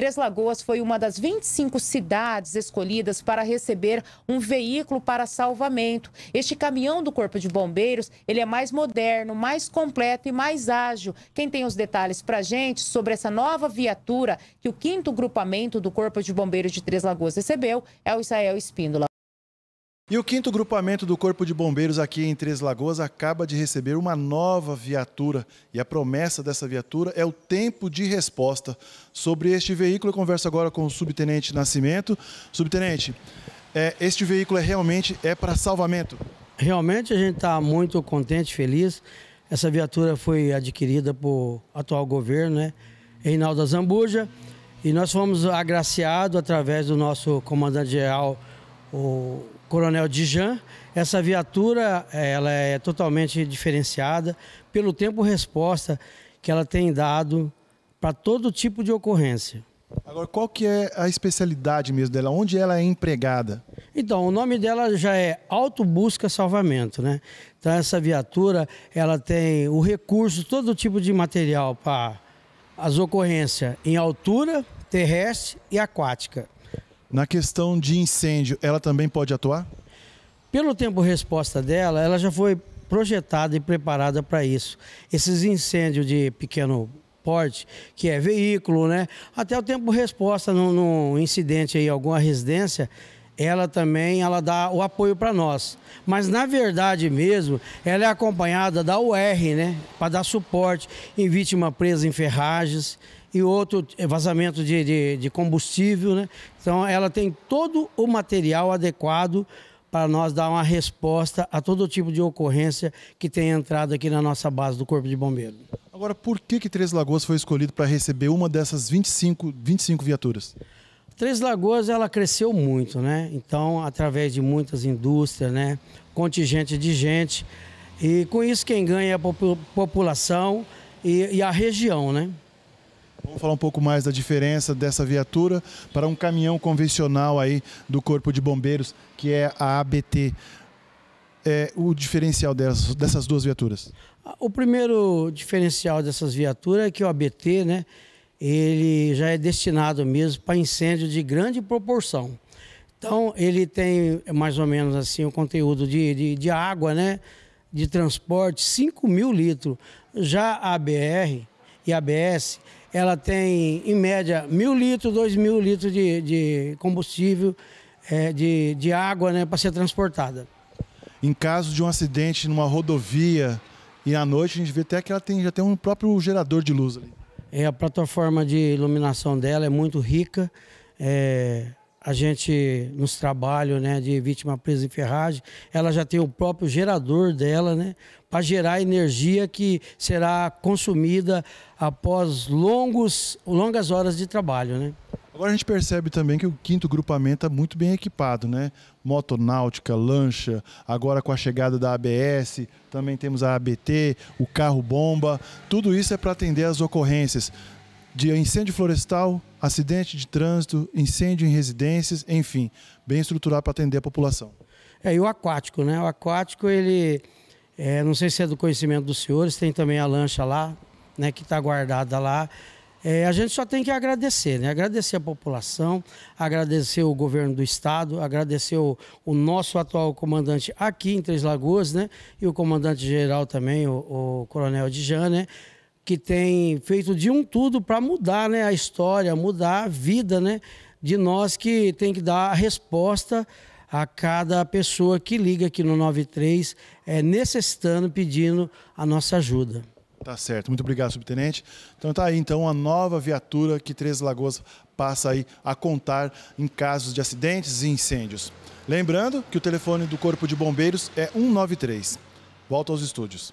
Três Lagoas foi uma das 25 cidades escolhidas para receber um veículo para salvamento. Este caminhão do Corpo de Bombeiros, ele é mais moderno, mais completo e mais ágil. Quem tem os detalhes para gente sobre essa nova viatura que o quinto grupamento do Corpo de Bombeiros de Três Lagoas recebeu é o Israel Espíndola. E o quinto grupamento do Corpo de Bombeiros aqui em Três Lagoas acaba de receber uma nova viatura. E a promessa dessa viatura é o tempo de resposta. Sobre este veículo, eu converso agora com o Subtenente Nascimento. Subtenente, é, este veículo é realmente é para salvamento? Realmente a gente está muito contente, feliz. Essa viatura foi adquirida por atual governo, né? Reinaldo Zambuja. E nós fomos agraciados através do nosso comandante-geral o Coronel Dijan. Essa viatura eh, ela é totalmente diferenciada pelo tempo-resposta que ela tem dado para todo tipo de ocorrência. Agora, qual que é a especialidade mesmo dela? Onde ela é empregada? Então, o nome dela já é Autobusca Salvamento, né? Então, essa viatura, ela tem o recurso, todo tipo de material para as ocorrências em altura, terrestre e aquática. Na questão de incêndio, ela também pode atuar? Pelo tempo-resposta dela, ela já foi projetada e preparada para isso. Esses incêndios de pequeno porte, que é veículo, né? Até o tempo-resposta num, num incidente aí, alguma residência, ela também ela dá o apoio para nós. Mas na verdade mesmo, ela é acompanhada da UR, né, para dar suporte em vítima presa em ferragens, e outro é vazamento de, de, de combustível. Né? Então, ela tem todo o material adequado para nós dar uma resposta a todo tipo de ocorrência que tem entrado aqui na nossa base do Corpo de Bombeiros. Agora, por que, que Três Lagoas foi escolhido para receber uma dessas 25, 25 viaturas? Três Lagoas ela cresceu muito, né? Então, através de muitas indústrias, né? contingente de gente. E com isso quem ganha é a população e, e a região, né? Vamos falar um pouco mais da diferença dessa viatura para um caminhão convencional aí do Corpo de Bombeiros, que é a ABT. É o diferencial dessas, dessas duas viaturas? O primeiro diferencial dessas viaturas é que o ABT, né, ele já é destinado mesmo para incêndio de grande proporção. Então, ele tem mais ou menos assim o conteúdo de, de, de água, né, de transporte, 5 mil litros. Já a ABR e a ABS, ela tem, em média, mil litros, dois mil litros de, de combustível, é, de, de água né, para ser transportada. Em caso de um acidente numa rodovia e à noite, a gente vê até que ela tem, já tem um próprio gerador de luz ali. É, a plataforma de iluminação dela é muito rica. É, a gente, nos trabalhos né, de vítima presa em ferragem, ela já tem o próprio gerador dela, né, para gerar energia que será consumida após longos, longas horas de trabalho. Né? Agora a gente percebe também que o quinto grupamento está é muito bem equipado, né? Motonáutica, lancha, agora com a chegada da ABS, também temos a ABT, o carro-bomba. Tudo isso é para atender as ocorrências de incêndio florestal, acidente de trânsito, incêndio em residências, enfim, bem estruturado para atender a população. É, e o aquático, né? O aquático, ele é, não sei se é do conhecimento dos senhores, tem também a lancha lá, né, que está guardada lá. É, a gente só tem que agradecer, né? Agradecer a população, agradecer o governo do estado, agradecer o, o nosso atual comandante aqui em Três Lagoas, né? E o comandante geral também, o, o coronel Dijan, né? Que tem feito de um tudo para mudar né? a história, mudar a vida, né? De nós que tem que dar a resposta a cada pessoa que liga aqui no 93, é, necessitando, pedindo a nossa ajuda. Tá certo, muito obrigado, subtenente. Então tá aí então a nova viatura que Três Lagoas passa aí a contar em casos de acidentes e incêndios. Lembrando que o telefone do Corpo de Bombeiros é 193. Volto aos estúdios.